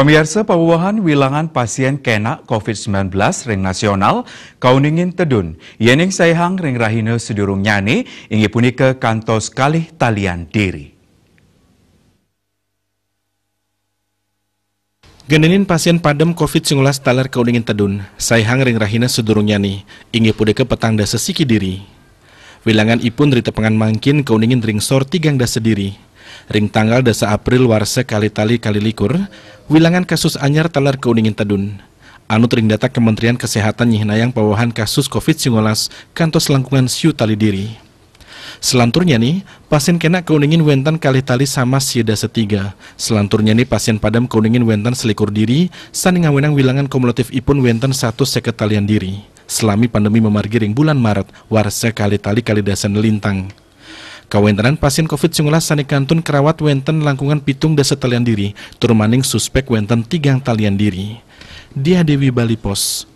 Pemirsa pembuahan wilangan pasien kena COVID-19 ring nasional kauningin tedun. Yening sayang ring rahine sedurung nyani ingi ke kantos kalih talian diri. Genenin pasien padem COVID-19 taler kauningin tedun, sayang ring rahine sedurung nyani ingi ke petang dasa siki diri. Wilangan ipun dari pengan mangkin kauningin ring sor tigang dasa diri Ring tanggal desa April warse kali tali kali likur, wilangan kasus anyar telar keuningin tedun. Anu ring data Kementerian Kesehatan nyihinayang pawahan kasus COVID-19 kantos langkungan siu tali diri. Selanturnya nih, pasien kena keuningin wentan kali tali sama sieda setiga. Selanturnya nih, pasien padam keuningin wentan selikur diri, sani ngawenang wilangan kumulatif ipun wentan satu seketalian diri selami pandemi memargiring bulan Maret Warse kali tali kali dasen lintang. Kawentenan pasien COVID-19 sanikantun kerawat wenten langkungan pitung dasa talian diri, turmaning suspek wenten tigang talian diri. Dia Dewi Bali Pos,